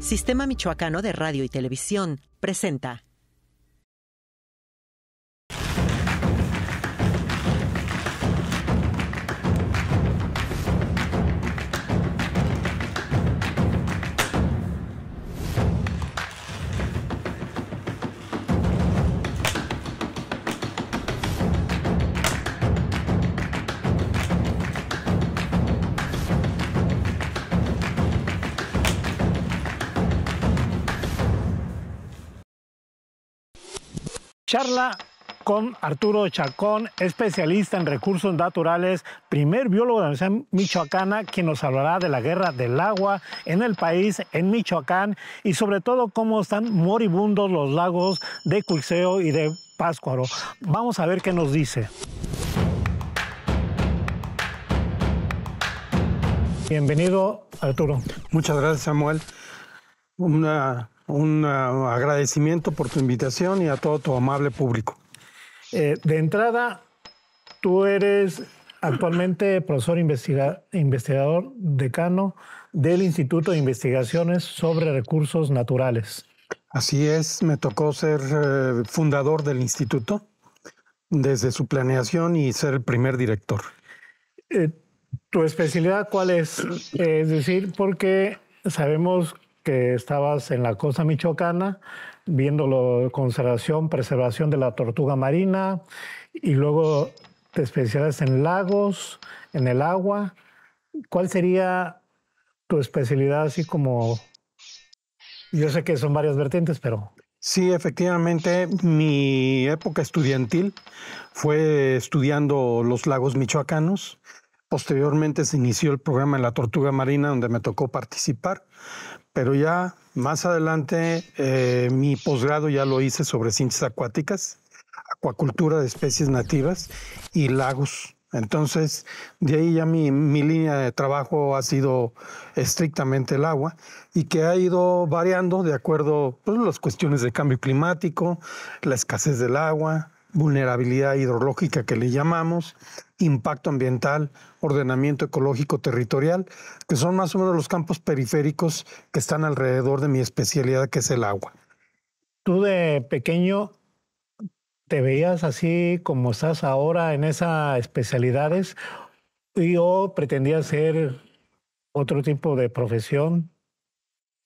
Sistema Michoacano de Radio y Televisión presenta Charla con Arturo Chacón, especialista en recursos naturales, primer biólogo de la Universidad Michoacana, quien nos hablará de la guerra del agua en el país, en Michoacán, y sobre todo cómo están moribundos los lagos de Cuixeo y de Páscuaro. Vamos a ver qué nos dice. Bienvenido, Arturo. Muchas gracias, Samuel. Una un ah, agradecimiento por tu invitación y a todo tu amable público. Eh, de entrada, tú eres actualmente profesor investigador decano del Instituto de Investigaciones sobre Recursos Naturales. Así es, me tocó ser eh, fundador del instituto desde su planeación y ser el primer director. Eh, ¿Tu especialidad cuál es? Es decir, porque sabemos que estabas en la costa michoacana viendo la conservación, preservación de la tortuga marina y luego te especializas en lagos, en el agua. ¿Cuál sería tu especialidad así como... Yo sé que son varias vertientes, pero Sí, efectivamente, mi época estudiantil fue estudiando los lagos michoacanos. Posteriormente se inició el programa en la tortuga marina donde me tocó participar, pero ya más adelante eh, mi posgrado ya lo hice sobre ciencias acuáticas, acuacultura de especies nativas y lagos. Entonces, de ahí ya mi, línea de trabajo ha sido estrictamente el agua y que ha ido variando de acuerdo a pues, las cuestiones de cambio climático, la escasez del agua, vulnerabilidad hidrológica que le llamamos, impacto ambiental, ordenamiento ecológico territorial, que son más o menos los campos periféricos que están alrededor de mi especialidad, que es el agua. Tú de pequeño te veías así como estás ahora en esas especialidades y o pretendías ser otro tipo de profesión?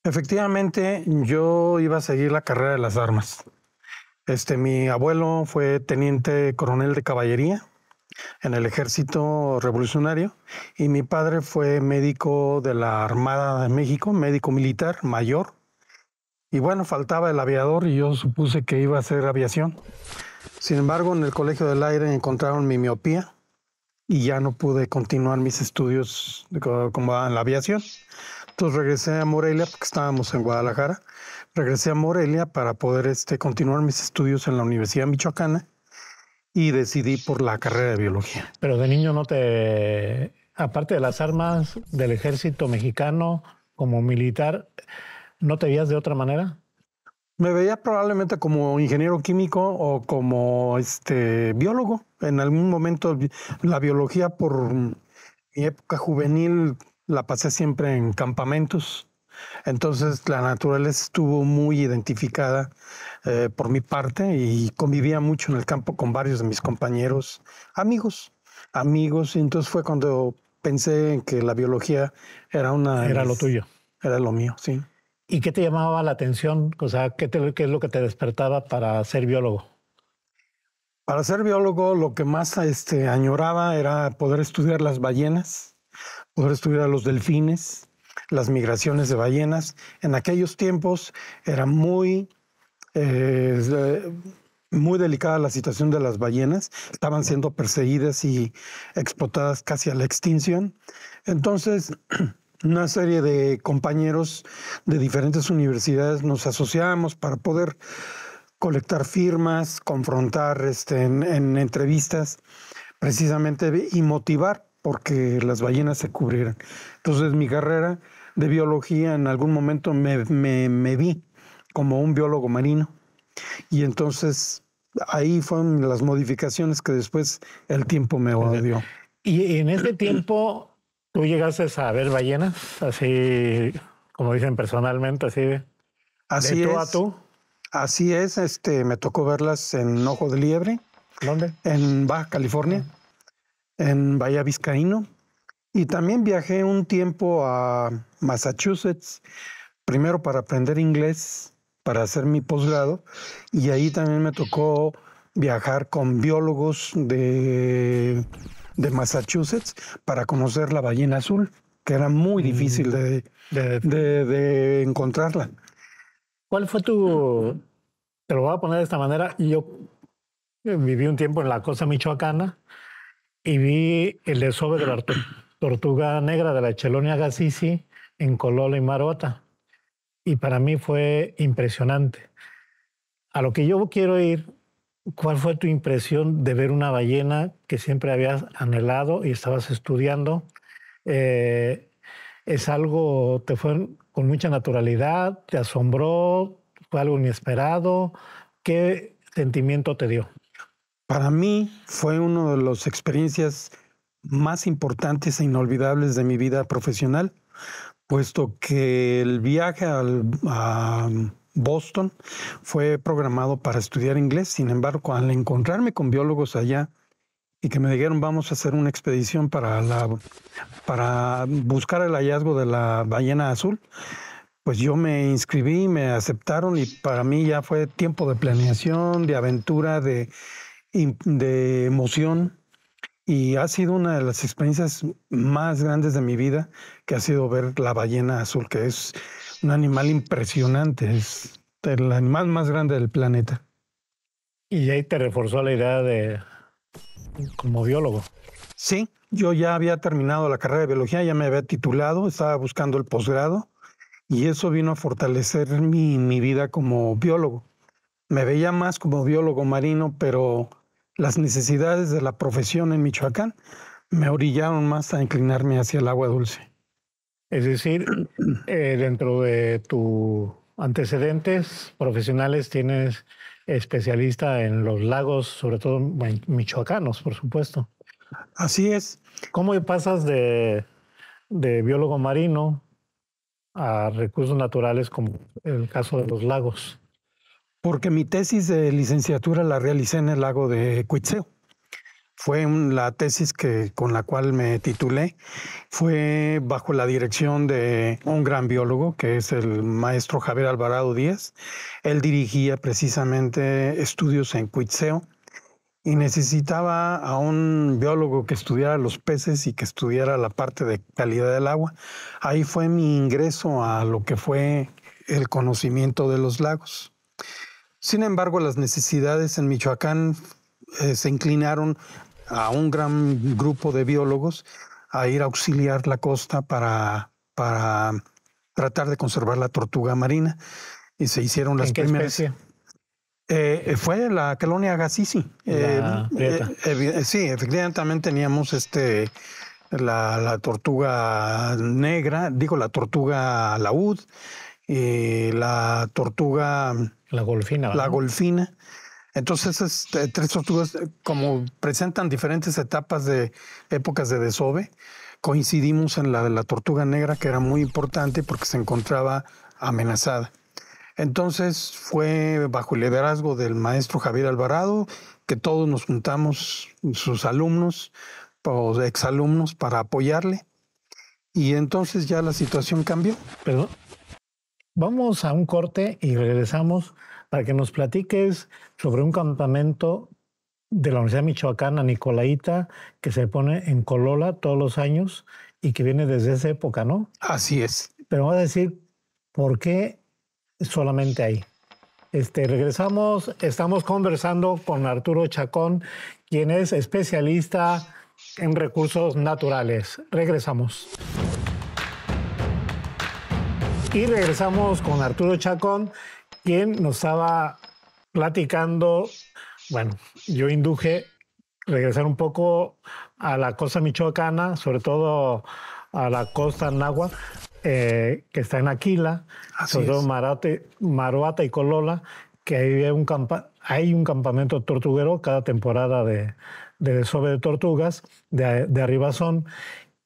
Efectivamente, yo iba a seguir la carrera de las armas. Este, mi abuelo fue teniente coronel de caballería en el ejército revolucionario y mi padre fue médico de la Armada de México, médico militar mayor. Y bueno, faltaba el aviador y yo supuse que iba a hacer aviación. Sin embargo, en el Colegio del Aire encontraron mi miopía y ya no pude continuar mis estudios como en la aviación. Entonces regresé a Morelia porque estábamos en Guadalajara regresé a Morelia para poder este, continuar mis estudios en la Universidad Michoacana y decidí por la carrera de biología. Pero de niño no te, aparte de las armas del ejército mexicano como militar, ¿no te veías de otra manera? Me veía probablemente como ingeniero químico o como este biólogo. En algún momento la biología por mi época juvenil la pasé siempre en campamentos entonces la naturaleza estuvo muy identificada eh, por mi parte y convivía mucho en el campo con varios de mis compañeros, amigos, amigos. Y entonces fue cuando pensé en que la biología era una... Era lo tuyo. Era lo mío, sí. ¿Y qué te llamaba la atención? O sea, ¿qué, qué es lo que te despertaba para ser biólogo? Para ser biólogo, lo que más este, añoraba era poder estudiar las ballenas, poder estudiar a los delfines, las migraciones de ballenas. En aquellos tiempos era muy, eh, eh, muy delicada la situación de las ballenas, estaban siendo perseguidas y explotadas casi a la extinción. Entonces, una serie de compañeros de diferentes universidades nos asociamos para poder colectar firmas, confrontar este, en, en entrevistas, precisamente y motivar porque las ballenas se cubrieran. Entonces mi carrera de biología, en algún momento me, me, vi como un biólogo marino. Y entonces ahí fueron las modificaciones que después el tiempo me dio. Y en ese tiempo, ¿tú llegaste a ver ballenas? Así, como dicen personalmente, así de, así tú a tú. Así es, este, me tocó verlas en Ojo de Liebre. ¿Dónde? En Baja California, en Bahía Vizcaíno. Y también viajé un tiempo a Massachusetts, primero para aprender inglés, para hacer mi posgrado, y ahí también me tocó viajar con biólogos de, de Massachusetts para conocer la ballena azul, que era muy mm. difícil de, encontrarla. ¿Cuál fue tu, te lo voy a poner de esta manera, yo eh, viví un tiempo en la costa michoacana y vi el desove del, tortuga negra de la Chelonia Gassisi en Cololo y Marota. Y para mí fue impresionante. A lo que yo quiero ir, ¿cuál fue tu impresión de ver una ballena que siempre habías anhelado y estabas estudiando? Eh, ¿Es algo, te fue con mucha naturalidad, te asombró, fue algo inesperado? ¿Qué sentimiento te dio? Para mí fue una de las experiencias más importantes e inolvidables de mi vida profesional, puesto que el viaje a Boston fue programado para estudiar inglés, sin embargo, al encontrarme con biólogos allá, y que me dijeron vamos a hacer una expedición para, la, para buscar el hallazgo de la ballena azul, pues yo me inscribí, me aceptaron y para mí ya fue tiempo de planeación, de aventura, de, de emoción y ha sido una de las experiencias más grandes de mi vida, que ha sido ver la ballena azul, que es un animal impresionante, es el animal más grande del planeta. Y ahí te reforzó la idea de como biólogo. Sí, yo ya había terminado la carrera de biología, ya me había titulado, estaba buscando el posgrado y eso vino a fortalecer mi, mi vida como biólogo. Me veía más como biólogo marino, pero las necesidades de la profesión en Michoacán me orillaron más a inclinarme hacia el agua dulce. Es decir, eh, dentro de tus antecedentes profesionales tienes especialista en los lagos, sobre todo michoacanos, por supuesto. Así es. ¿Cómo pasas de, de biólogo marino a recursos naturales como el caso de los lagos? Porque mi tesis de licenciatura la realicé en el lago de Cuitzeo. Fue la tesis que, con la cual me titulé. Fue bajo la dirección de un gran biólogo, que es el maestro Javier Alvarado Díaz. Él dirigía precisamente estudios en Cuitzeo y necesitaba a un biólogo que estudiara los peces y que estudiara la parte de calidad del agua. Ahí fue mi ingreso a lo que fue el conocimiento de los lagos. Sin embargo, las necesidades en Michoacán eh, se inclinaron a un gran grupo de biólogos a ir a auxiliar la costa para, para tratar de conservar la tortuga marina. Y se hicieron las primeras. Eh, eh, fue la colonia Gasisi. sí, efectivamente también teníamos este la, la, tortuga negra, digo la tortuga laúd, y la tortuga la golfina. La golfina. Entonces, esas este, tres tortugas, eh, como presentan diferentes etapas de épocas de desove, coincidimos en la de la tortuga negra, que era muy importante porque se encontraba amenazada. Entonces fue bajo el liderazgo del maestro Javier Alvarado que todos nos juntamos, sus alumnos o pues, exalumnos, para apoyarle. Y entonces ya la situación cambió. Perdón, Vamos a un corte y regresamos para que nos platiques sobre un campamento de la Universidad Michoacana, Nicolaita, que se pone en Colola todos los años y que viene desde esa época, ¿no? Así es. Pero vamos a decir por qué solamente ahí. Este, regresamos, estamos conversando con Arturo Chacón, quien es especialista en recursos naturales. Regresamos y regresamos con Arturo Chacón, quien nos estaba platicando, bueno, yo induje regresar un poco a la costa michoacana, sobre todo a la costa Nahua eh, que está en Aquila, sobre todo Marate, Maruata y Colola, que hay un, hay un campamento tortuguero cada temporada de, desove de tortugas, de, de arribazón,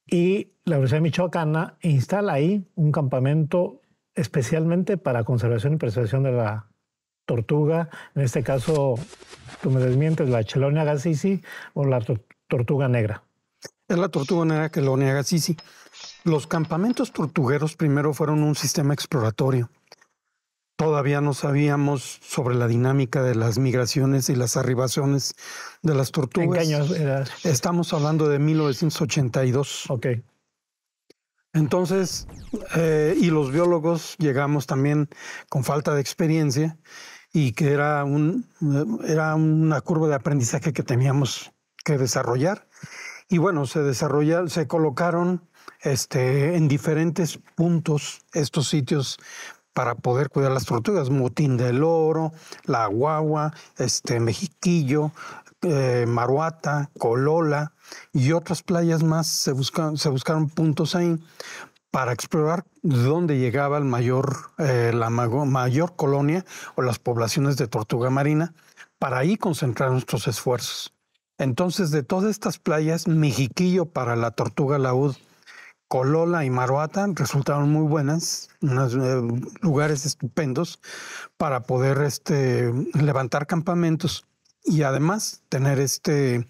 y la Universidad de Michoacana instala ahí un campamento especialmente para conservación y preservación de la tortuga, en este caso, tú me desmientes, la Chelonia gasisi o la tortuga negra. Es la tortuga negra Chelonia gasisi. Los campamentos tortugueros primero fueron un sistema exploratorio. Todavía no sabíamos sobre la dinámica de las migraciones y las arribaciones de las tortugas. Estamos hablando de 1982. Ok. Entonces, eh, y los biólogos llegamos también con falta de experiencia y que era, un, eh, era una curva de aprendizaje que teníamos que desarrollar. Y bueno, se se colocaron este, en diferentes puntos estos sitios para poder cuidar las tortugas, Motín del Oro, La Guagua, este, Mexiquillo, eh, Maruata, Colola y otras playas más, se, buscaron, puntos ahí para explorar dónde llegaba el mayor, eh, la mayor colonia o las poblaciones de tortuga marina, para ahí concentrar nuestros esfuerzos. Entonces, de todas estas playas, Mijiquillo para la tortuga laúd, Colola y Maruata resultaron muy buenas, eh, lugares estupendos para poder este, levantar campamentos y además tener este,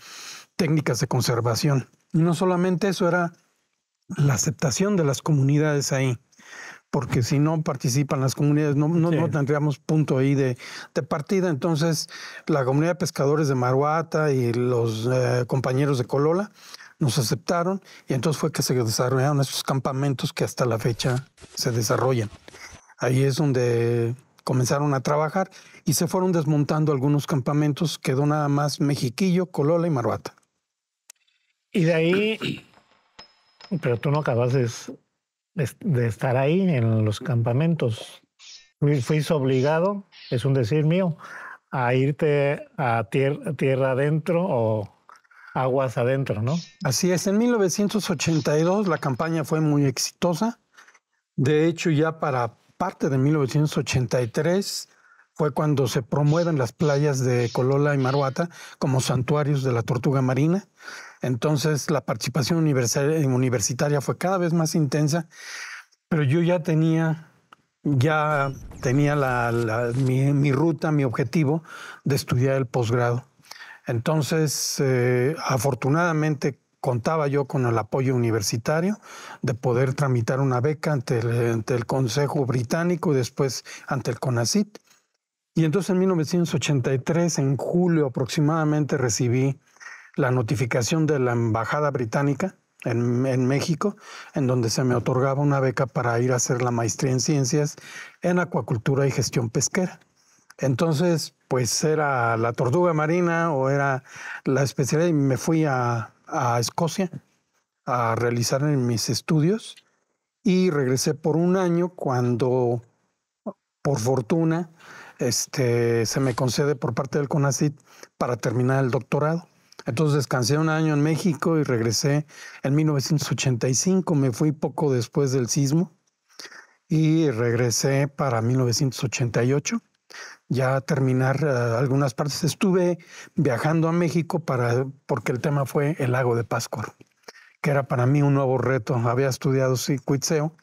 técnicas de conservación. Y no solamente eso, era la aceptación de las comunidades ahí, porque si no participan las comunidades, no, tendríamos punto ahí de, partida. Entonces, la comunidad de pescadores de Maruata y los eh, compañeros de Colola nos aceptaron y entonces fue que se desarrollaron esos campamentos que hasta la fecha se desarrollan. Ahí es donde comenzaron a trabajar y se fueron desmontando algunos campamentos, quedó nada más Mexiquillo, Colola y Maruata. Y de ahí, pero tú no acabas de, estar ahí en los campamentos. Fuiste obligado, es un decir mío, a irte a tierra, tierra adentro o aguas adentro, ¿no? Así es, en 1982 la campaña fue muy exitosa. De hecho, ya para parte de 1983 fue cuando se promueven las playas de Colola y Maruata como santuarios de la tortuga marina. Entonces la participación eh, universitaria fue cada vez más intensa, pero yo ya tenía, ya tenía mi, ruta, mi objetivo de estudiar el posgrado. Entonces, eh, afortunadamente, contaba yo con el apoyo universitario de poder tramitar una beca ante el, Consejo Británico y después ante el CONACIT. Y entonces en 1983, en julio aproximadamente, recibí la notificación de la Embajada Británica en, en, México, en donde se me otorgaba una beca para ir a hacer la maestría en ciencias en acuacultura y gestión pesquera. Entonces, pues era la tortuga marina o era la especialidad y me fui a, a Escocia a realizar mis estudios y regresé por un año cuando, por fortuna, este, se me concede por parte del CONACIT para terminar el doctorado. Entonces descansé un año en México y regresé en 1985, me fui poco después del sismo y regresé para 1988 ya terminar eh, algunas partes. Estuve viajando a México para, porque el tema fue el lago de Pascua, que era para mí un nuevo reto. Había estudiado Cuitseo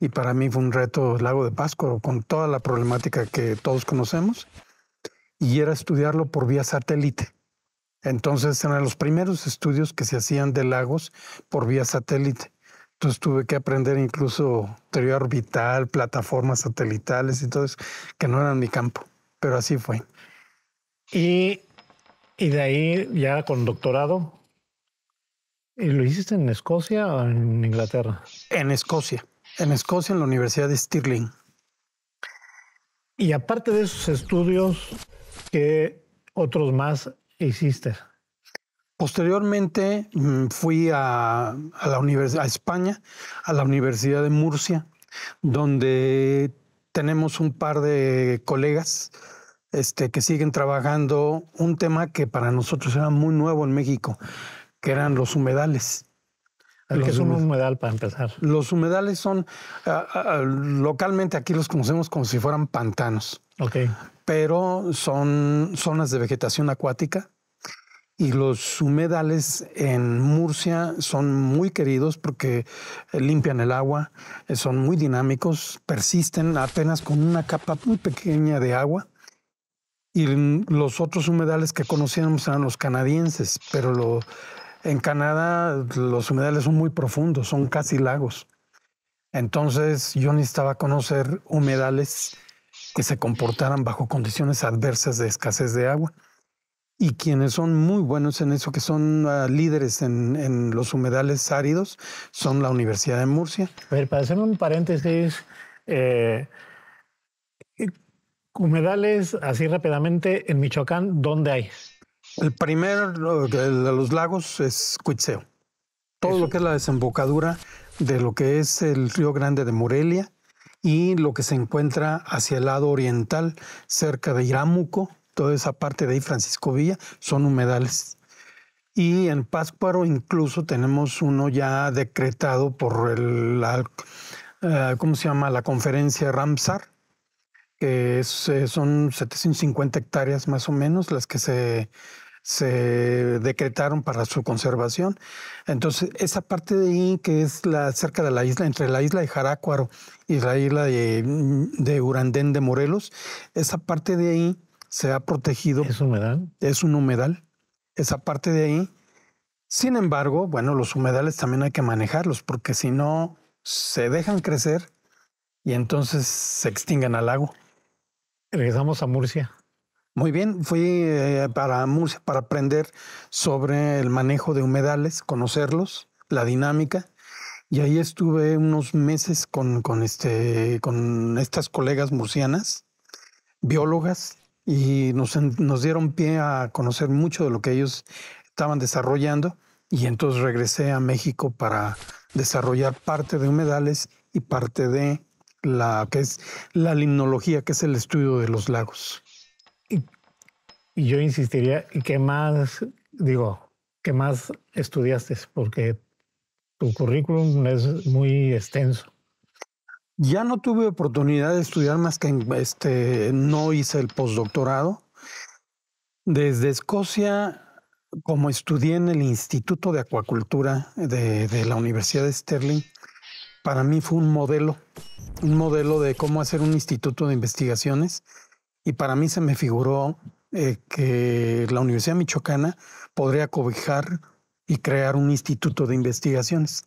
y para mí fue un reto el lago de Pascua con toda la problemática que todos conocemos y era estudiarlo por vía satélite. Entonces eran los primeros estudios que se hacían de lagos por vía satélite. Entonces tuve que aprender incluso teoría orbital, plataformas satelitales y todo eso, que no eran mi campo pero así fue. Y, de ahí ya con doctorado. ¿Y lo hiciste en Escocia o en Inglaterra? En Escocia, en Escocia, en la Universidad de Stirling. Y aparte de esos estudios, ¿qué otros más hiciste? Posteriormente mm, fui a, a la a España, a la Universidad de Murcia, donde tenemos un par de colegas este, que siguen trabajando un tema que para nosotros era muy nuevo en México, que eran los humedales. ¿Qué es un humedal para empezar? Los humedales son, localmente aquí los conocemos como si fueran pantanos. Ok. Pero son zonas de vegetación acuática y los humedales en Murcia son muy queridos porque eh, limpian el agua, eh, son muy dinámicos, persisten apenas con una capa muy pequeña de agua. Y los otros humedales que conocíamos eran los canadienses, pero en Canadá los humedales son muy profundos, son casi lagos. Entonces yo necesitaba conocer humedales que se comportaran bajo condiciones adversas de escasez de agua y quienes son muy buenos en eso, que son ah, líderes en, los humedales áridos, son la Universidad de Murcia. A ver, para hacer un paréntesis, eh, eh, humedales, así rápidamente, en Michoacán, ¿dónde hay? El primero de los lagos es Cuitzeo. Todo lo que es la desembocadura de lo que es el Río Grande de Morelia y lo que se encuentra hacia el lado oriental, cerca de Iramuco toda esa parte de ahí, Francisco Villa, son humedales. Y en Pátzcuaro incluso tenemos uno ya decretado por el, la, eh, ¿cómo se llama? La conferencia Ramsar, que eh, son 750 hectáreas más o menos las que se, se decretaron para su conservación. Entonces, esa parte de ahí que es la, cerca de la isla, entre la isla de Jarácuaro y la isla de, de Urandén de Morelos, esa parte de ahí se ha protegido. Es humedal. Es un humedal. Esa parte de ahí. Sin embargo, bueno, los humedales también hay que manejarlos porque si no se dejan crecer y entonces se extingan al lago. Regresamos a Murcia. Muy bien, fui eh, para Murcia para aprender sobre el manejo de humedales, conocerlos, la dinámica. Y ahí estuve unos meses con, con, este, con estas colegas murcianas, biólogas, y nos, dieron pie a conocer mucho de lo que ellos estaban desarrollando y entonces regresé a México para desarrollar parte de humedales y parte de la que es la limnología, que es el estudio de los lagos. Y, yo insistiría, ¿y qué más, digo, qué más estudiaste? Porque tu currículum es muy extenso. Ya no tuve oportunidad de estudiar más que en, este, no hice el postdoctorado. Desde Escocia, como estudié en el Instituto de Acuacultura de, la Universidad de Sterling, para mí fue un modelo, un modelo de cómo hacer un instituto de investigaciones. Y para mí se me figuró eh, que la Universidad Michoacana podría cobijar y crear un instituto de investigaciones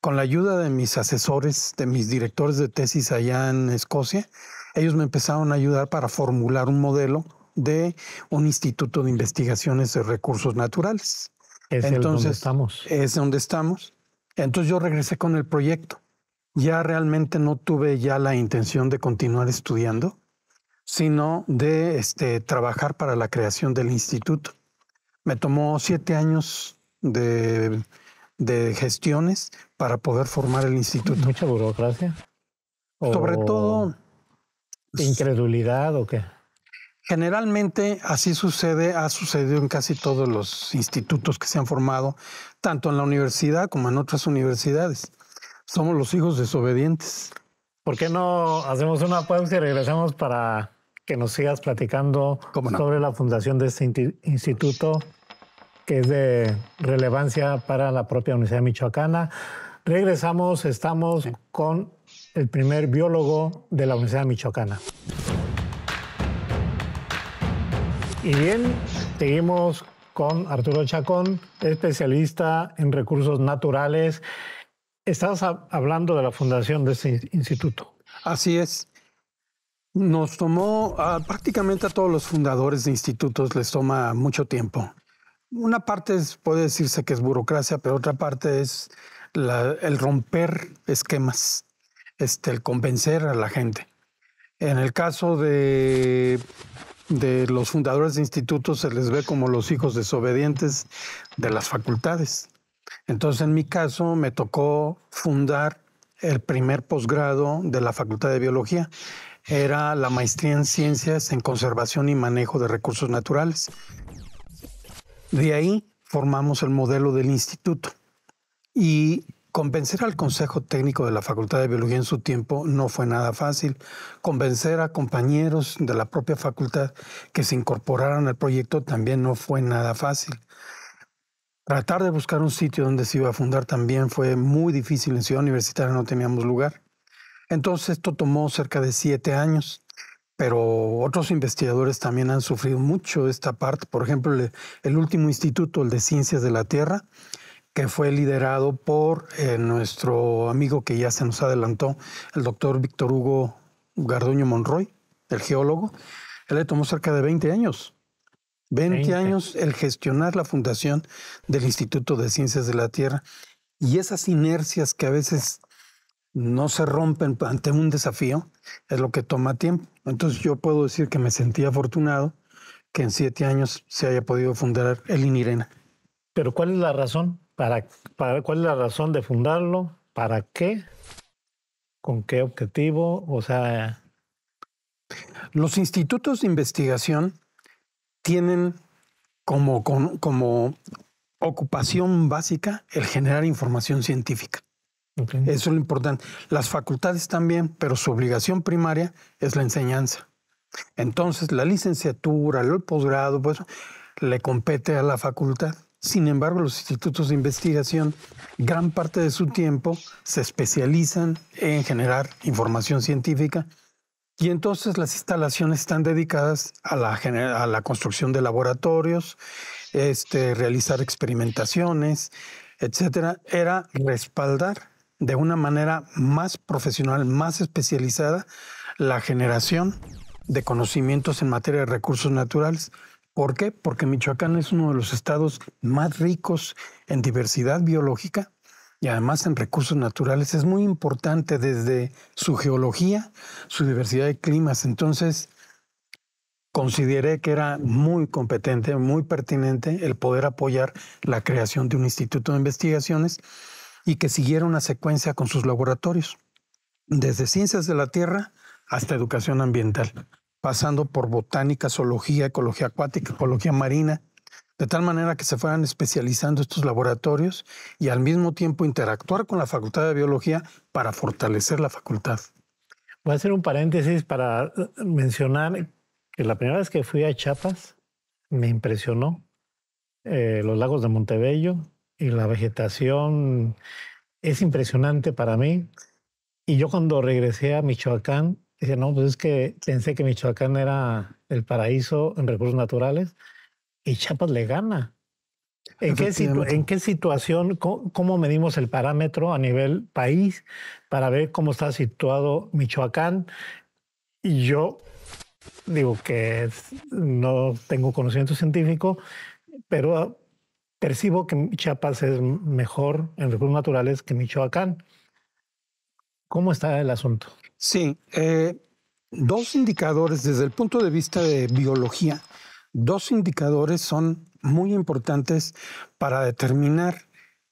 con la ayuda de mis asesores, de mis directores de tesis allá en Escocia, ellos me empezaron a ayudar para formular un modelo de un instituto de investigaciones de recursos naturales. Es Entonces, donde estamos. Es donde estamos. Entonces yo regresé con el proyecto. Ya realmente no tuve ya la intención de continuar estudiando, sino de este, trabajar para la creación del instituto. Me tomó siete años de de gestiones para poder formar el instituto. Mucha burocracia. Sobre todo. ¿Incredulidad o qué? Generalmente así sucede, ha sucedido en casi todos los institutos que se han formado, tanto en la universidad como en otras universidades. Somos los hijos desobedientes. ¿Por qué no hacemos una pausa y regresamos para que nos sigas platicando sobre la fundación de este instituto que es de relevancia para la propia Universidad Michoacana. Regresamos, estamos con el primer biólogo de la Universidad Michoacana. Y bien, seguimos con Arturo Chacón, especialista en recursos naturales. Estás hablando de la fundación de este instituto. Así es. Nos tomó ah, prácticamente a todos los fundadores de institutos les toma mucho tiempo. Una parte puede decirse que es burocracia, pero otra parte es el romper esquemas, este, el convencer a la gente. En el caso de, de los fundadores de institutos se les ve como los hijos desobedientes de las facultades. Entonces, en mi caso, me tocó fundar el primer posgrado de la Facultad de Biología. Era la maestría en ciencias en conservación y manejo de recursos naturales. De ahí formamos el modelo del instituto. Y convencer al Consejo Técnico de la Facultad de Biología en su tiempo no fue nada fácil. Convencer a compañeros de la propia facultad que se incorporaran al proyecto también no fue nada fácil. Tratar de buscar un sitio donde se iba a fundar también fue muy difícil. En Ciudad Universitaria no teníamos lugar. Entonces esto tomó cerca de siete años pero otros investigadores también han sufrido mucho esta parte. Por ejemplo, el, último instituto, el de Ciencias de la Tierra, que fue liderado por eh, nuestro amigo que ya se nos adelantó, el doctor Víctor Hugo Garduño Monroy, el geólogo. Él le tomó cerca de 20 años. 20, años el gestionar la fundación del Instituto de Ciencias de la Tierra y esas inercias que a veces no se rompen ante un desafío es lo que toma tiempo. Entonces yo puedo decir que me sentí afortunado que en siete años se haya podido fundar el INIRENA. Pero ¿cuál es la razón? ¿Para, para, cuál es la razón de fundarlo? ¿Para qué? ¿Con qué objetivo? O sea... Los institutos de investigación tienen como ocupación básica el generar información científica. Eso es lo importante. Las facultades también, pero su obligación primaria es la enseñanza. Entonces, la licenciatura, el posgrado, pues le compete a la facultad. Sin embargo, los institutos de investigación, gran parte de su tiempo se especializan en generar información científica y entonces las instalaciones están dedicadas a la, a la construcción de laboratorios, este, realizar experimentaciones, etcétera. Era respaldar de una manera más profesional, más especializada, la generación de conocimientos en materia de recursos naturales. ¿Por qué? Porque Michoacán es uno de los estados más ricos en diversidad biológica y además en recursos naturales. Es muy importante desde su geología, su diversidad de climas. Entonces, consideré que era muy competente, muy pertinente el poder apoyar la creación de un instituto de investigaciones y que siguiera una secuencia con sus laboratorios, desde ciencias de la Tierra hasta educación ambiental, pasando por botánica, zoología, ecología acuática, ecología marina, de tal manera que se fueran especializando estos laboratorios y al mismo tiempo interactuar con la Facultad de Biología para fortalecer la facultad. Voy a hacer un paréntesis para eh, mencionar que la primera vez que fui a Chiapas me impresionó eh, los lagos de Montebello, y la vegetación es impresionante para mí. Y yo cuando regresé a Michoacán, dije, no, pues es que pensé que Michoacán era el paraíso en recursos naturales y Chiapas le gana. ¿En qué, ¿En qué, situación, cómo, cómo, medimos el parámetro a nivel país para ver cómo está situado Michoacán? Y yo digo que no tengo conocimiento científico, pero percibo que Chiapas es mejor en recursos naturales que Michoacán. ¿Cómo está el asunto? Sí, eh, dos indicadores desde el punto de vista de biología, dos indicadores son muy importantes para determinar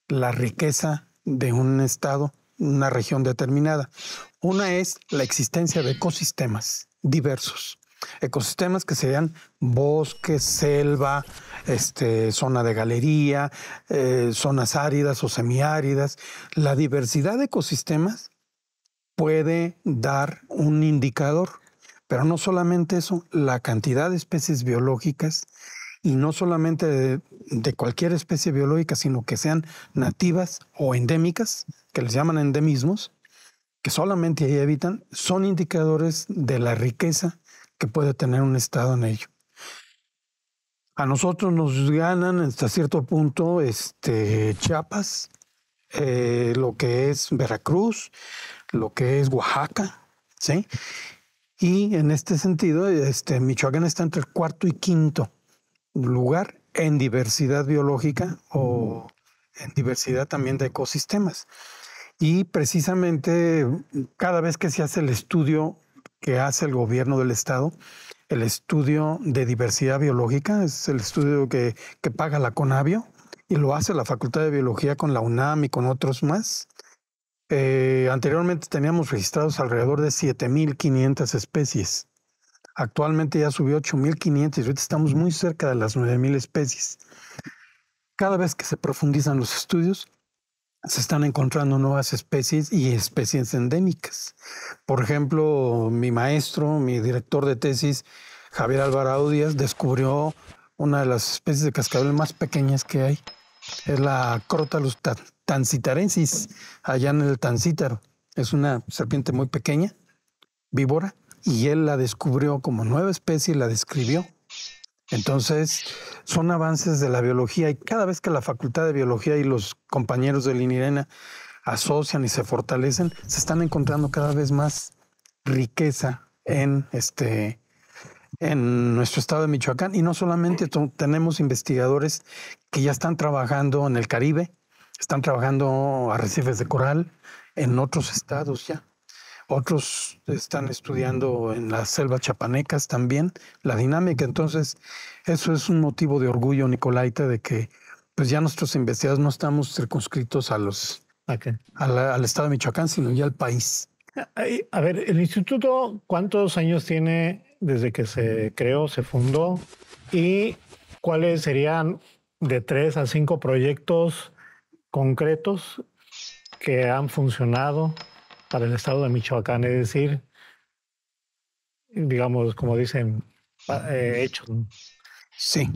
la riqueza de un estado, una región determinada. Una es la existencia de ecosistemas diversos ecosistemas que sean bosque, selva, este, zona de galería, eh, zonas áridas o semiáridas. La diversidad de ecosistemas puede dar un indicador, pero no solamente eso, la cantidad de especies biológicas y no solamente de, cualquier especie biológica, sino que sean nativas o endémicas, que les llaman endemismos, que solamente ahí habitan, son indicadores de la riqueza que puede tener un Estado en ello. A nosotros nos ganan hasta cierto punto este, Chiapas, eh, lo que es Veracruz, lo que es Oaxaca, ¿sí? Y en este sentido, este, Michoacán está entre el cuarto y quinto lugar en diversidad biológica o en diversidad también de ecosistemas. Y precisamente cada vez que se hace el estudio que hace el gobierno del Estado, el estudio de diversidad biológica, es el estudio que, paga la CONABIO y lo hace la Facultad de Biología con la UNAM y con otros más. Eh, anteriormente teníamos registrados alrededor de 7.500 especies. Actualmente ya subió 8.500 y ahorita estamos muy cerca de las 9.000 especies. Cada vez que se profundizan los estudios, se están encontrando nuevas especies y especies endémicas. Por ejemplo, mi maestro, mi director de tesis, Javier Alvarado Díaz, descubrió una de las especies de cascabel más pequeñas que hay. Es la Crotalus tancitarensis, allá en el Tancítaro. Es una serpiente muy pequeña, víbora, y él la descubrió como nueva especie y la describió. Entonces, son avances de la biología y cada vez que la Facultad de Biología y los compañeros de INIRENA asocian y se fortalecen, se están encontrando cada vez más riqueza en este en nuestro estado de Michoacán y no solamente tenemos investigadores que ya están trabajando en el Caribe, están trabajando arrecifes de coral en otros estados ya otros están estudiando en las selvas chapanecas también la dinámica. Entonces, eso es un motivo de orgullo, Nicolaita, de que pues ya nuestros investigadores no estamos circunscritos a los, al estado de Michoacán, sino ya al país. A ver, el instituto, ¿cuántos años tiene desde que se creó, se fundó? ¿Y cuáles serían de tres a cinco proyectos concretos que han funcionado? para el Estado de Michoacán. Es decir, digamos, como dicen, eh, hechos. Sí.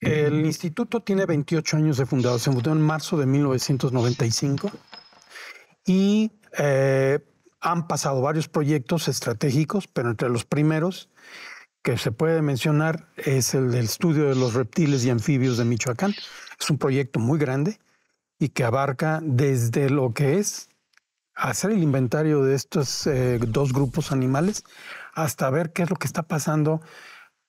El instituto tiene 28 años de fundado. Se fundó en marzo de 1995 y eh, han pasado varios proyectos estratégicos, pero entre los primeros que se puede mencionar es el del estudio de los reptiles y anfibios de Michoacán. Es un proyecto muy grande y que abarca desde lo que es hacer el inventario de estos eh, dos grupos animales hasta ver qué es lo que está pasando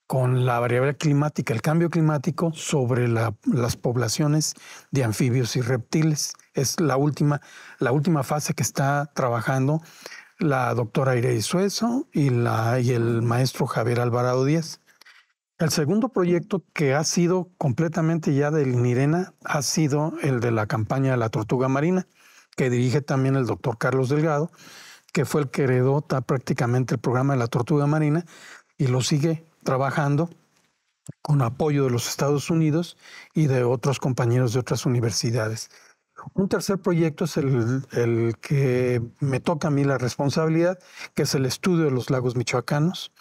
con la variable climática, el cambio climático sobre las poblaciones de anfibios y reptiles. Es la última, la última fase que está trabajando la doctora Irene Suezo y, y el maestro Javier Alvarado Díaz. El segundo proyecto que ha sido completamente ya del Nirena ha sido el de la campaña de la tortuga marina que dirige también el doctor Carlos Delgado, que fue el que heredó prácticamente el programa de la tortuga marina y lo sigue trabajando con apoyo de los Estados Unidos y de otros compañeros de otras universidades. Un tercer proyecto es el, que me toca a mí la responsabilidad, que es el estudio de los lagos michoacanos,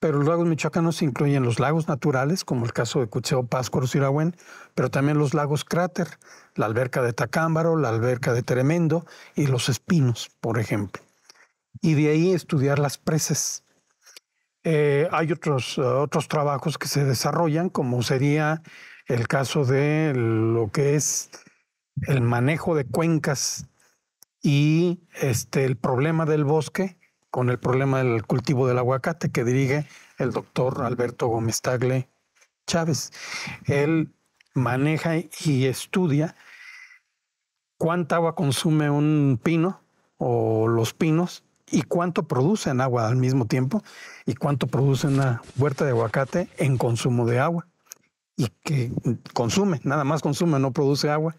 pero los lagos michoacanos incluyen los lagos naturales, como el caso de Cucheo, Páscuaro, Sirahuén, pero también los lagos cráter, la alberca de Tacámbaro, la alberca de Tremendo y los espinos, por ejemplo. Y de ahí estudiar las presas. Eh, hay otros, eh, otros trabajos que se desarrollan, como sería el caso de lo que es el manejo de cuencas y este, el problema del bosque con el problema del cultivo del aguacate que dirige el doctor Alberto Gómez Tagle Chávez. Él maneja y estudia cuánta agua consume un pino o los pinos y cuánto producen agua al mismo tiempo y cuánto produce una huerta de aguacate en consumo de agua y que consume, nada más consume, no produce agua.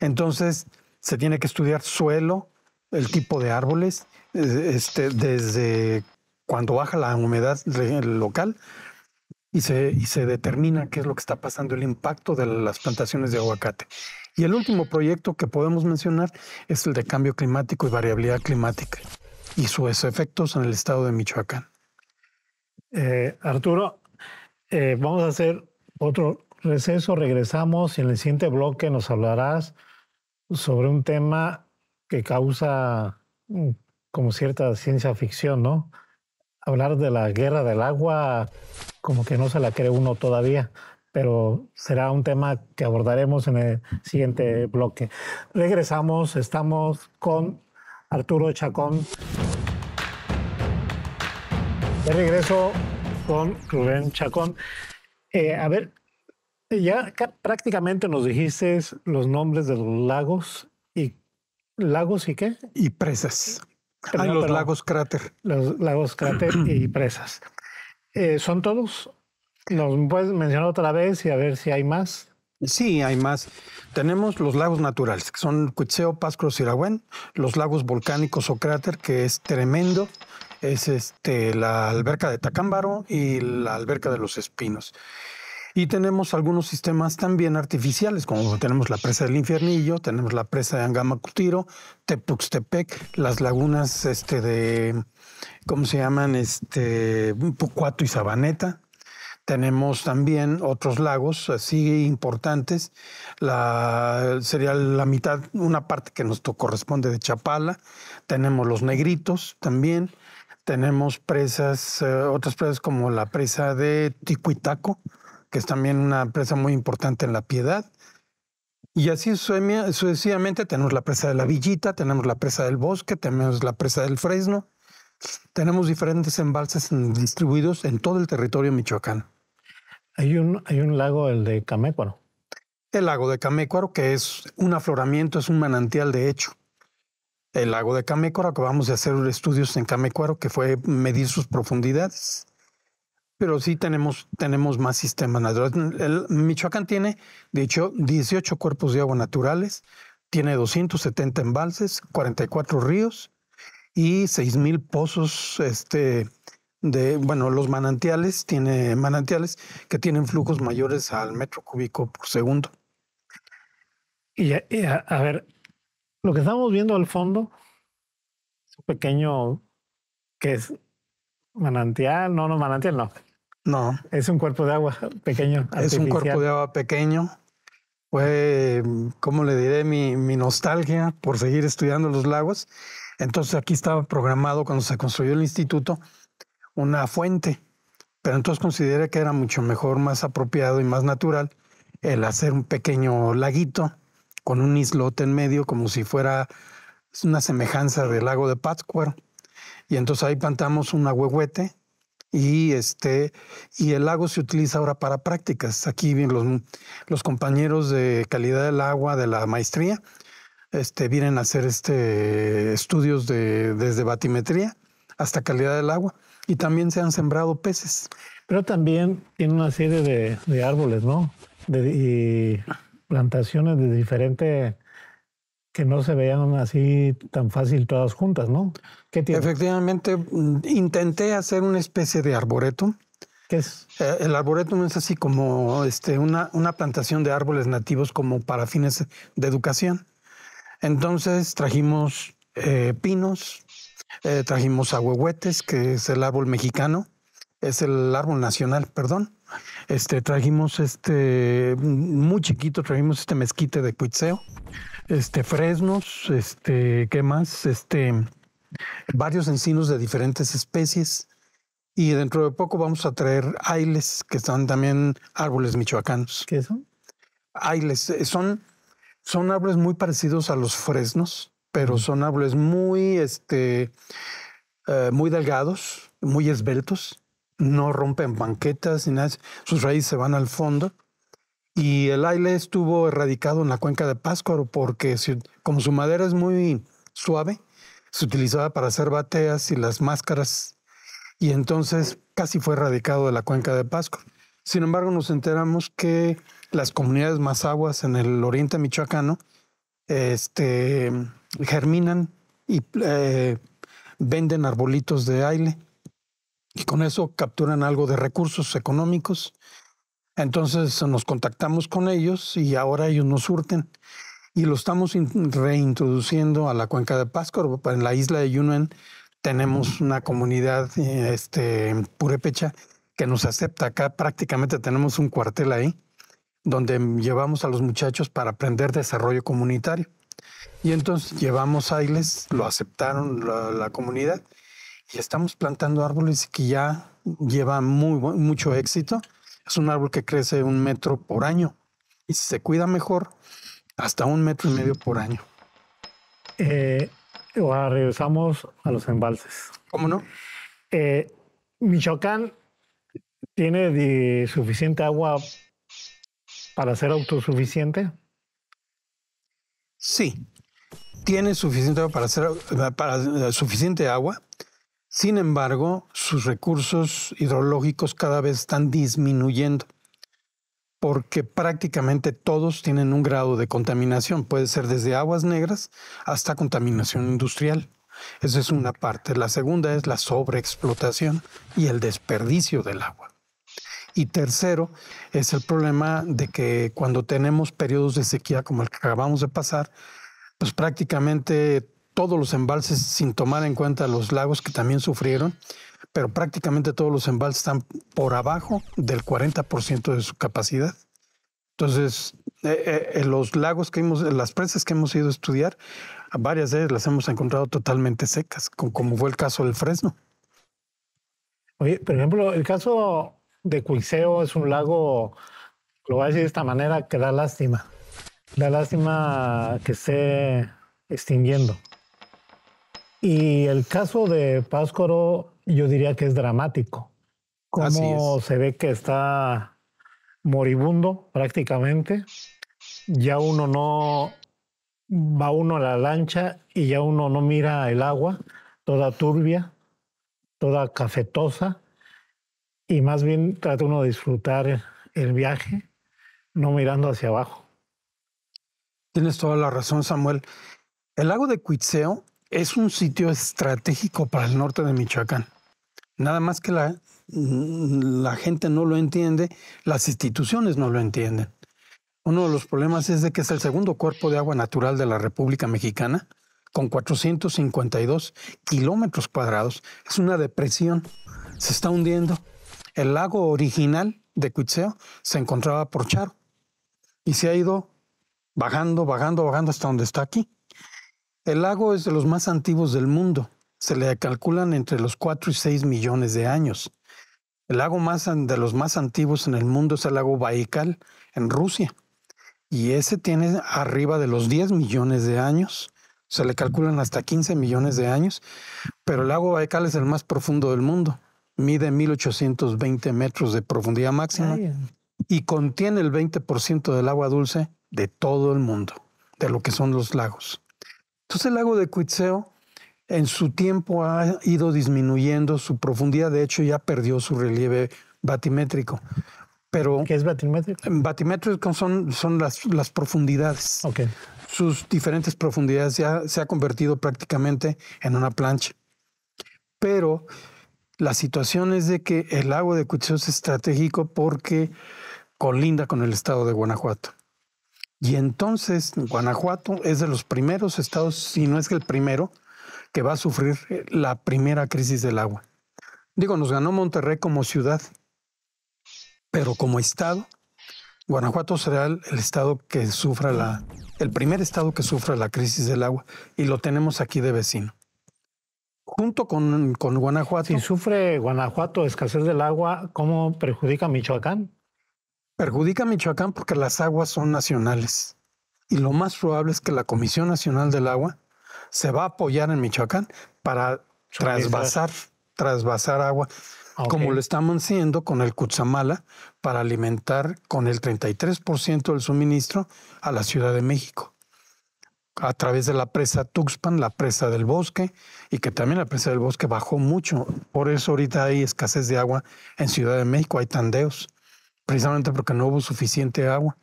Entonces se tiene que estudiar suelo, el tipo de árboles, este, desde cuando baja la humedad local y se, y se determina qué es lo que está pasando, el impacto de las plantaciones de aguacate. Y el último proyecto que podemos mencionar es el de cambio climático y variabilidad climática y sus efectos en el estado de Michoacán. Eh, Arturo, eh, vamos a hacer otro receso, regresamos y en el siguiente bloque nos hablarás sobre un tema que causa como cierta ciencia ficción, ¿no? Hablar de la guerra del agua como que no se la cree uno todavía, pero será un tema que abordaremos en el siguiente bloque. Regresamos, estamos con Arturo Chacón. De regreso con Rubén Chacón. Eh, a ver, ya prácticamente nos dijiste los nombres de los lagos y lagos y qué? Y presas hay ah, los lagos cráter. Los lagos cráter y presas. Eh, ¿Son todos? ¿Nos puedes mencionar otra vez y a ver si hay más? Sí, hay más. Tenemos los lagos naturales, que son Cuitzeo, Pascro, Siragüen, los lagos volcánicos o cráter, que es tremendo, es este, la alberca de Tacámbaro y la alberca de los Espinos. Y tenemos algunos sistemas también artificiales, como tenemos la presa del Infiernillo, tenemos la presa de Angamacutiro, Tepuxtepec, las lagunas este, de, ¿cómo se llaman? Este, Pucuato y Sabaneta. Tenemos también otros lagos así importantes. La, sería la mitad, una parte que nos corresponde de Chapala. Tenemos los negritos también. Tenemos presas, eh, otras presas como la presa de Ticuitaco, que es también una presa muy importante en la piedad. Y así sucesivamente tenemos la presa de la Villita, tenemos la presa del Bosque, tenemos la presa del Fresno. Tenemos diferentes embalses distribuidos en todo el territorio michoacano. Hay un, hay un lago, el de Camécuaro. El lago de Camécuaro, que es un afloramiento, es un manantial de hecho. El lago de Camécuaro, acabamos de hacer estudios en Camécuaro, que fue medir sus profundidades pero sí tenemos, tenemos más sistemas naturales. El Michoacán tiene, de hecho, 18 cuerpos de agua naturales, tiene 270 embalses, 44 ríos y 6.000 pozos este, de, bueno, los manantiales, tiene manantiales que tienen flujos mayores al metro cúbico por segundo. Y, a, ver, lo que estamos viendo al fondo es un pequeño que es manantial, no, no, manantial no no. Es un cuerpo de agua pequeño. Es un cuerpo de agua pequeño. Fue, ¿cómo le diré? Mi, nostalgia por seguir estudiando los lagos. Entonces aquí estaba programado cuando se construyó el instituto una fuente, pero entonces consideré que era mucho mejor, más apropiado y más natural el hacer un pequeño laguito con un islote en medio como si fuera una semejanza del lago de Pátzcuaro. Y entonces ahí plantamos un huehuete, y, este, y el lago se utiliza ahora para prácticas. Aquí los, los compañeros de calidad del agua de la maestría este, vienen a hacer este, estudios desde batimetría hasta calidad del agua y también se han sembrado peces. Pero también tiene una serie de, árboles, ¿no? De, y plantaciones de diferente que no se veían así tan fácil todas juntas, ¿no? Efectivamente, mm, intenté hacer una especie de arboreto. ¿Qué es? Eh, el el no es así como este, una, una plantación de árboles nativos como para fines de educación. Entonces trajimos eh, pinos, eh, trajimos ahuehuetes, que es el árbol mexicano, es el árbol nacional, perdón. Este, trajimos este, mm, muy chiquito, trajimos este mezquite de cuitseo, este, fresnos, este, ¿qué más? Este, varios encinos de diferentes especies. Y dentro de poco vamos a traer ailes, que son también árboles michoacanos. ¿Qué son? Ailes, eh, son, son árboles muy parecidos a los fresnos, pero son árboles muy, este, eh, muy delgados, muy esbeltos, no rompen banquetas ni nada, sus raíces se van al fondo. Y el aile estuvo erradicado en la cuenca de Páscuaro porque como su madera es muy suave, se utilizaba para hacer bateas y las máscaras, y entonces casi fue erradicado de la cuenca de Pasco. Sin embargo, nos enteramos que las comunidades mazaguas en el oriente michoacano este, germinan y eh, venden arbolitos de aire y con eso capturan algo de recursos económicos. Entonces nos contactamos con ellos y ahora ellos nos surten y lo estamos reintroduciendo a la cuenca de Páscoa. En la isla de Yunnan tenemos una comunidad este, purépecha que nos acepta acá. Prácticamente tenemos un cuartel ahí donde llevamos a los muchachos para aprender desarrollo comunitario. Y entonces llevamos Ailes, lo aceptaron la, comunidad y estamos plantando árboles que ya lleva muy, mucho éxito. Es un árbol que crece un metro por año y si se cuida mejor, hasta un metro y medio por año. Eh, regresamos a los embalses. ¿Cómo no? Eh, Michoacán tiene suficiente agua para ser autosuficiente. Sí, tiene suficiente para ser eh, suficiente agua. Sin embargo, sus recursos hidrológicos cada vez están disminuyendo porque prácticamente todos tienen un grado de contaminación. Puede ser desde aguas negras hasta contaminación industrial. Esa es una parte. La segunda es la sobreexplotación y el desperdicio del agua. Y tercero es el problema de que cuando tenemos periodos de sequía como el que acabamos de pasar, pues prácticamente todos los embalses, sin tomar en cuenta los lagos que también sufrieron, pero prácticamente todos los embalses están por abajo del 40% de su capacidad. Entonces, eh, eh, eh, los lagos que hemos, las presas que hemos ido a estudiar, varias de ellas las hemos encontrado totalmente secas, como, como fue el caso del Fresno. Oye, por ejemplo, el caso de Cuiseo es un lago, lo voy a decir de esta manera, que da lástima. Da lástima que esté extinguiendo. Y el caso de Páscoro yo diría que es dramático. Cómo se ve que está moribundo prácticamente. Ya uno no va uno a la lancha y ya uno no mira el agua, toda turbia, toda cafetosa, y más bien trata uno de disfrutar el viaje, no mirando hacia abajo. Tienes toda la razón, Samuel. El lago de Cuitzeo es un sitio estratégico para el norte de Michoacán. Nada más que mm, la, gente no lo entiende, las instituciones no lo entienden. Uno de los problemas es de que es el segundo cuerpo de agua natural de la República Mexicana, con 452 kilómetros cuadrados. Es una depresión, se está hundiendo. El lago original de Cuitseo se encontraba por Charo y se ha ido bajando, bajando, bajando hasta donde está aquí. El lago es de los más antiguos del mundo. Se le calculan entre los 4 y 6 millones de años. El lago más de los más antiguos en el mundo es el lago Baikal, en Rusia. Y ese tiene arriba de los 10 millones de años. Se le calculan hasta 15 millones de años. Pero el lago Baikal es el más profundo del mundo. Mide 1820 metros de profundidad máxima y contiene el 20% del agua dulce de todo el mundo, de lo que son los lagos. Entonces el lago de Cuitzeo en su tiempo ha ido disminuyendo su profundidad, de hecho ya perdió su relieve batimétrico. Pero ¿Qué es batimétrico? Batimétrico son, son las, profundidades. Sus diferentes profundidades ya se ha convertido prácticamente en una plancha. Pero la situación es de que el lago de Cuitzeo es estratégico porque colinda con el estado de Guanajuato. Y entonces Guanajuato es de los primeros estados, si no es que el primero, que va a sufrir eh, la primera crisis del agua. Digo, nos ganó Monterrey como ciudad, pero como estado, Guanajuato será el, estado que sufra la, el primer estado que sufra la crisis del agua y lo tenemos aquí de vecino. Junto con, con Guanajuato. Si sufre Guanajuato escasez del agua, ¿cómo perjudica Michoacán? Perjudica a Michoacán porque las aguas son nacionales y lo más probable es que la Comisión Nacional del Agua se va a apoyar en Michoacán para trasvasar, trasvasar agua, ah, como lo estamos haciendo con el Cuchamala, para alimentar con el 33% del suministro a la Ciudad de México a través de la presa Tuxpan, la presa del bosque, y que también la presa del bosque bajó mucho. Por eso ahorita hay escasez de agua en Ciudad de México, hay tandeos precisamente porque no hubo suficiente agua.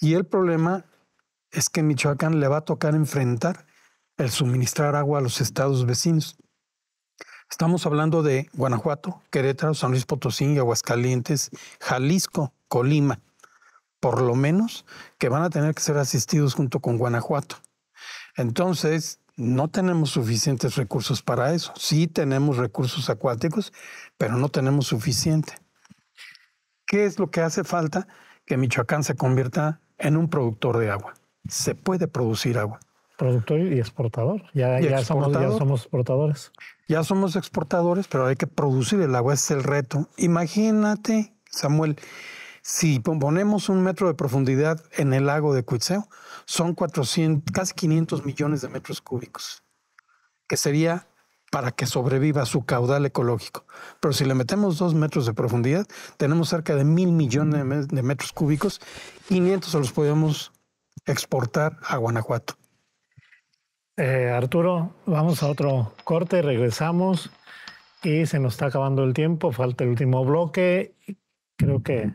Y el problema es que Michoacán le va a tocar enfrentar el suministrar agua a los estados vecinos. Estamos hablando de Guanajuato, Querétaro, San Luis Potosí, Aguascalientes, Jalisco, Colima, por lo menos, que van a tener que ser asistidos junto con Guanajuato. Entonces, no tenemos suficientes recursos para eso. Sí tenemos recursos acuáticos, pero no tenemos suficiente. ¿Qué es lo que hace falta? Que Michoacán se convierta en un productor de agua. Se puede producir agua. Productor y exportador. Ya, somos, exportadores. Ya somos exportadores, pero hay que producir el agua, ese es el reto. Imagínate, Samuel, si ponemos un metro de profundidad en el lago de Cuitseo, son casi 500 millones de metros cúbicos, que sería para que sobreviva su caudal ecológico. Pero si le metemos dos metros de profundidad, tenemos cerca de mil millones de metros cúbicos, 500 se los podemos exportar a Guanajuato. Eh, Arturo, vamos a otro corte, regresamos y se nos está acabando el tiempo, falta el último bloque, creo que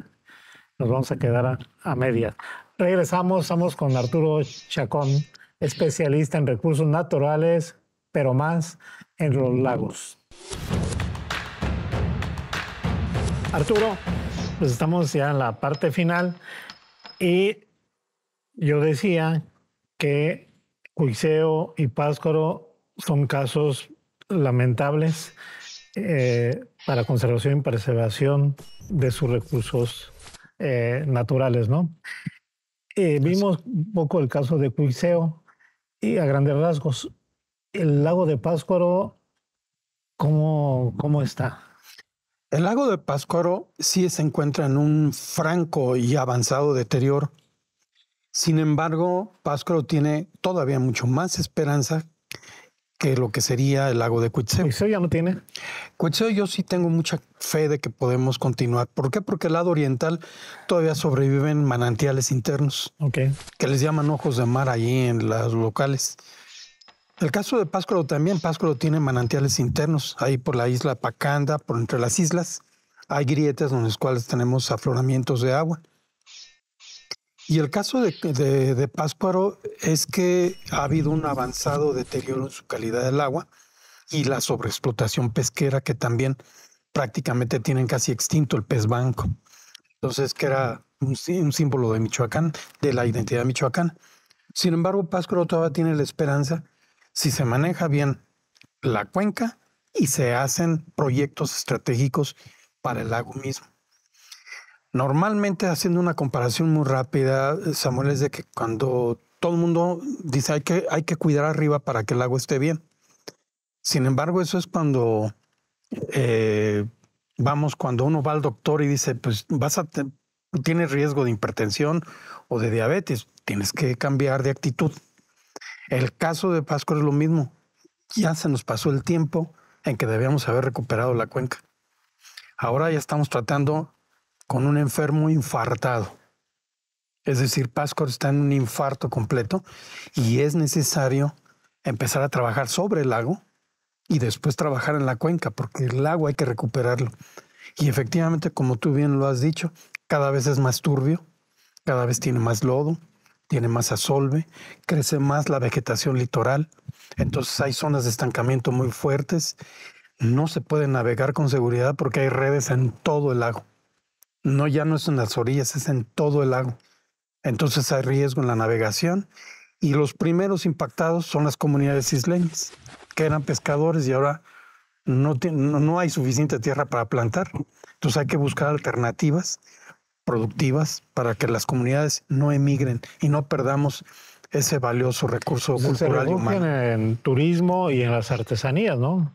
nos vamos a quedar a, media, Regresamos, estamos con Arturo Chacón, especialista en recursos naturales, pero más en los lagos. Arturo, pues estamos ya en la parte final y yo decía que Cuiseo y Páscoro son casos lamentables eh, para conservación y preservación de sus recursos eh, naturales, ¿no? Eh, vimos un poco el caso de Cuiseo y a grandes rasgos el lago de Páscuaro, ¿cómo, cómo está? El lago de Páscuaro sí se encuentra en un franco y avanzado deterioro. Sin embargo, Páscuaro tiene todavía mucho más esperanza que lo que sería el lago de Cuitzeo. Cuitzeo ya no tiene. Cuitzeo yo sí tengo mucha fe de que podemos continuar. ¿Por qué? Porque el lado oriental todavía sobreviven manantiales internos. Que les llaman ojos de mar allí en las locales. El caso de Páscuaro también, Páscuaro tiene manantiales internos, ahí por la isla Pacanda, por entre las islas, hay grietas en las cuales tenemos afloramientos de agua. Y el caso de, de, Páscuaro es que ha habido un avanzado deterioro en su calidad del agua y la sobreexplotación pesquera que también prácticamente tienen casi extinto el pez banco. Entonces, que era un, símbolo de Michoacán, de la identidad michoacana. Sin embargo, Páscuaro todavía tiene la esperanza si se maneja bien la cuenca y se hacen proyectos estratégicos para el lago mismo. Normalmente, haciendo una comparación muy rápida, Samuel, es de que cuando todo el mundo dice hay que, hay que cuidar arriba para que el lago esté bien. Sin embargo, eso es cuando eh, vamos, cuando uno va al doctor y dice, pues vas a, tienes riesgo de hipertensión o de diabetes, tienes que cambiar de actitud. El caso de Pascua es lo mismo. Ya se nos pasó el tiempo en que debíamos haber recuperado la cuenca. Ahora ya estamos tratando con un enfermo infartado. Es decir, Pascua está en un infarto completo y es necesario empezar a trabajar sobre el lago y después trabajar en la cuenca, porque el lago hay que recuperarlo. Y efectivamente, como tú bien lo has dicho, cada vez es más turbio, cada vez tiene más lodo, tiene más asolve, crece más la vegetación litoral, entonces hay zonas de estancamiento muy fuertes, no se puede navegar con seguridad porque hay redes en todo el lago. No, ya no es en las orillas, es en todo el lago. Entonces hay riesgo en la navegación y los primeros impactados son las comunidades isleñas, que eran pescadores y ahora no, no hay suficiente tierra para plantar. Entonces hay que buscar alternativas productivas para que las comunidades no emigren y no perdamos ese valioso recurso cultural y humano. En turismo y en las artesanías, ¿no?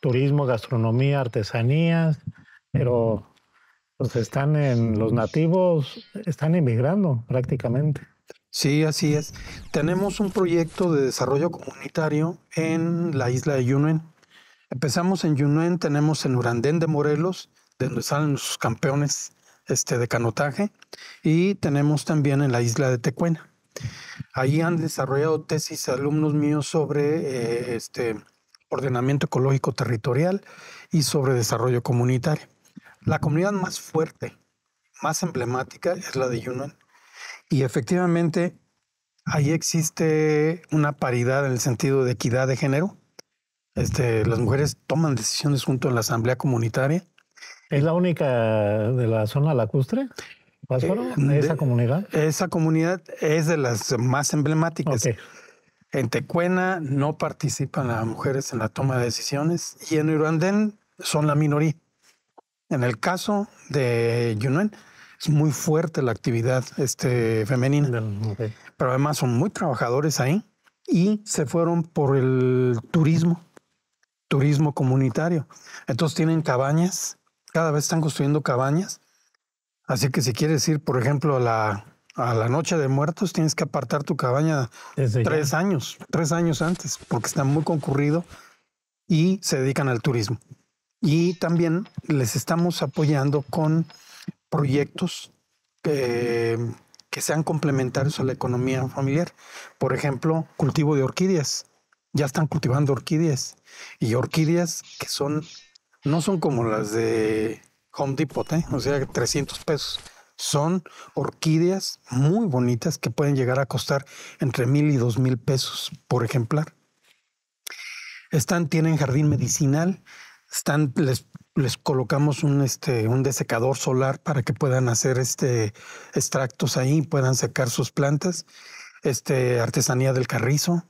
Turismo, gastronomía, artesanías, pero pues están en los nativos, están emigrando prácticamente. Sí, así es. Tenemos un proyecto de desarrollo comunitario en la isla de Yunuen. Empezamos en Yunuen, tenemos en Urandén de Morelos, de donde salen sus campeones este, de canotaje y tenemos también en la isla de Tecuena. Ahí han desarrollado tesis alumnos míos sobre eh, este, ordenamiento ecológico territorial y sobre desarrollo comunitario. La comunidad más fuerte, más emblemática es la de Yunnan y efectivamente ahí existe una paridad en el sentido de equidad de género. Este, las mujeres toman decisiones junto en la asamblea comunitaria ¿Es la única de la zona lacustre? Pátzcuaro, eh, de esa comunidad? Esa comunidad es de las más emblemáticas. En Tecuena no participan las mujeres en la toma de decisiones y en Irandén son la minoría. En el caso de Yunuen es muy fuerte la actividad este, femenina, pero además son muy trabajadores ahí y se fueron por el turismo, turismo comunitario. Entonces tienen cabañas cada vez están construyendo cabañas. Así que si quieres ir, por ejemplo, a la, a la Noche de Muertos, tienes que apartar tu cabaña Desde tres años, tres años antes, porque está muy concurrido y se dedican al turismo. Y también les estamos apoyando con proyectos que, que sean complementarios a la economía familiar. Por ejemplo, cultivo de orquídeas. Ya están cultivando orquídeas y orquídeas que son no son como las de Home Depot, ¿eh? o sea, 300 pesos. Son orquídeas muy bonitas que pueden llegar a costar entre mil y dos mil pesos por ejemplar. Están, tienen jardín medicinal, están, les, les colocamos un, este, un desecador solar para que puedan hacer este, extractos ahí, puedan secar sus plantas, este, artesanía del carrizo,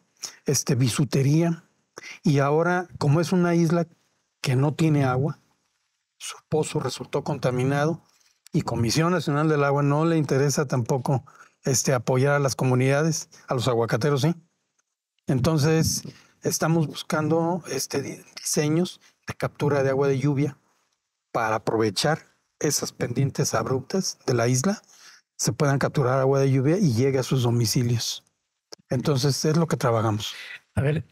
este, bisutería. Y ahora, como es una isla que no tiene agua, su pozo resultó contaminado y Comisión Nacional del Agua no le interesa tampoco este, apoyar a las comunidades, a los aguacateros, ¿sí? Entonces, estamos buscando este, diseños de captura de agua de lluvia para aprovechar esas pendientes abruptas de la isla, se puedan capturar agua de lluvia y llegue a sus domicilios. Entonces, es lo que trabajamos. A ver,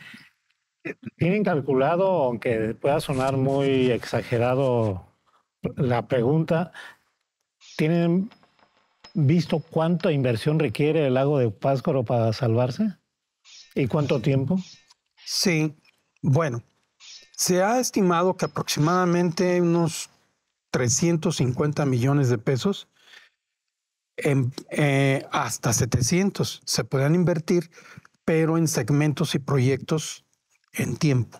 tienen calculado, aunque pueda sonar muy exagerado la pregunta, ¿tienen visto cuánta inversión requiere el lago de Páscoro para salvarse? ¿Y cuánto tiempo? Sí, bueno, se ha estimado que aproximadamente unos 350 millones de pesos en, eh, hasta 700 se podrían invertir, pero en segmentos y proyectos en tiempo.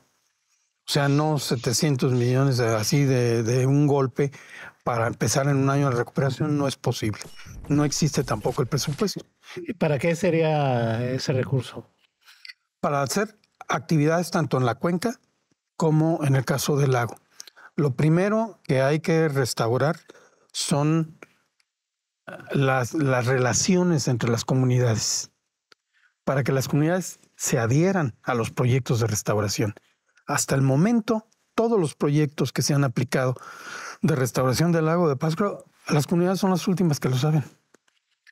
O sea, no 700 millones así de, de, un golpe para empezar en un año de recuperación no es posible. No existe tampoco el presupuesto. ¿Y para qué sería ese recurso? Para hacer actividades tanto en la cuenca como en el caso del lago. Lo primero que hay que restaurar son eh, las, las relaciones entre las comunidades, para que las comunidades se adhieran a los proyectos de restauración. Hasta el momento, todos los proyectos que se han aplicado de restauración del lago de Pascua, las comunidades son las últimas que lo saben.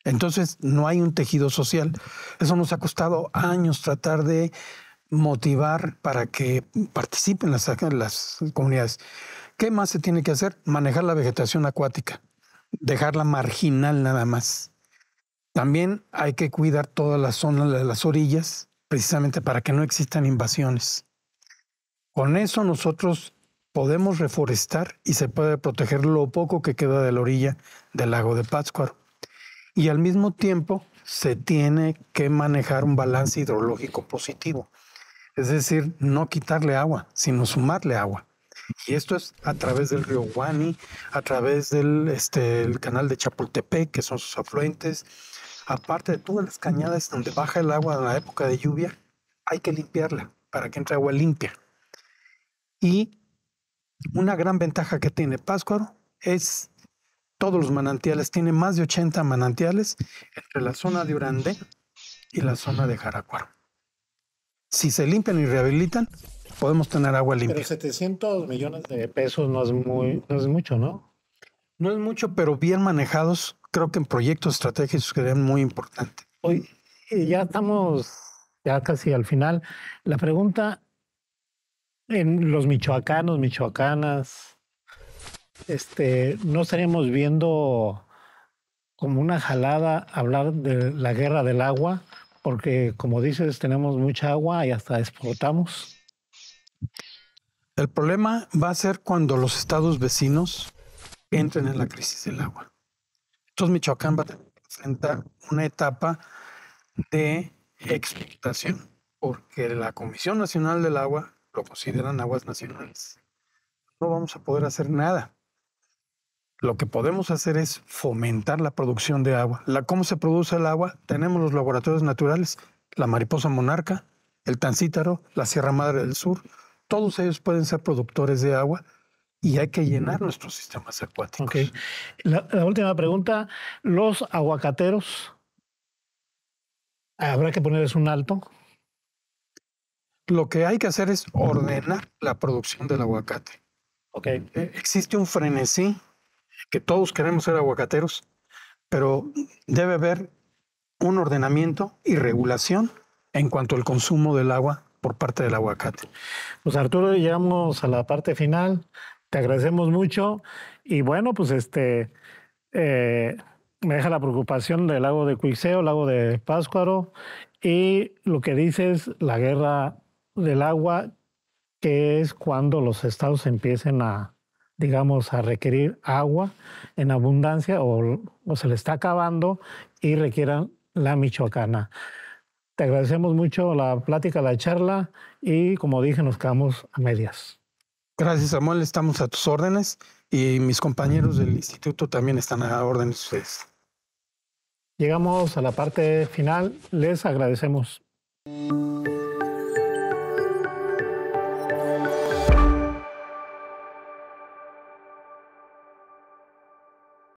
Entonces, no hay un tejido social. Eso nos ha costado años tratar de motivar para que participen las, las comunidades. ¿Qué más se tiene que hacer? Manejar la vegetación acuática, dejarla marginal nada más. También hay que cuidar todas las zonas, las orillas, precisamente para que no existan invasiones. Con eso nosotros podemos reforestar y se puede proteger lo poco que queda de la orilla del lago de Pátzcuaro. Y al mismo tiempo se tiene que manejar un balance hidrológico positivo. Es decir, no quitarle agua, sino sumarle agua. Y esto es a través del río Guani, a través del este, el canal de Chapultepec, que son sus afluentes, aparte de todas las cañadas donde baja el agua en la época de lluvia, hay que limpiarla para que entre agua limpia. Y una gran ventaja que tiene Páscuaro es todos los manantiales, tiene más de 80 manantiales entre la zona de Urandé y la zona de Jaracuaro. Si se limpian y rehabilitan, podemos tener agua limpia. Pero 700 millones de pesos no es, muy, no es mucho, ¿no? No es mucho, pero bien manejados, creo que en proyectos estratégicos serían muy importante. Hoy eh, ya estamos ya casi al final. La pregunta en los michoacanos, michoacanas, este, no estaríamos viendo como una jalada hablar de la guerra del agua, porque como dices, tenemos mucha agua y hasta exportamos. El problema va a ser cuando los estados vecinos entren en la crisis del agua. Entonces Michoacán va a enfrentar una etapa de explotación, porque la Comisión Nacional del Agua lo consideran aguas nacionales. No vamos a poder hacer nada. Lo que podemos hacer es fomentar la producción de agua. La, ¿Cómo se produce el agua? Tenemos los laboratorios naturales, la mariposa monarca, el tancítaro, la Sierra Madre del Sur. Todos ellos pueden ser productores de agua y hay que llenar nuestros sistemas acuáticos. La, la, última pregunta, los aguacateros, ¿habrá que ponerles un alto? Lo que hay que hacer es ordenar la producción del aguacate. Okay. Eh, existe un frenesí que todos queremos ser aguacateros, pero debe haber un ordenamiento y regulación en cuanto al consumo del agua por parte del aguacate. Pues Arturo, llegamos a la parte final. Te agradecemos mucho. Y bueno, pues este, eh, me deja la preocupación del lago de Cuiseo, lago de Páscuaro, y lo que dices, la guerra del agua, que es cuando los estados empiecen a, digamos, a requerir agua en abundancia o, o se le está acabando y requieran la michoacana. Te agradecemos mucho la plática, la charla y como dije, nos quedamos a medias. Gracias, Samuel. Estamos a tus órdenes y mis compañeros del instituto también están a órdenes ustedes. Llegamos a la parte final. Les agradecemos.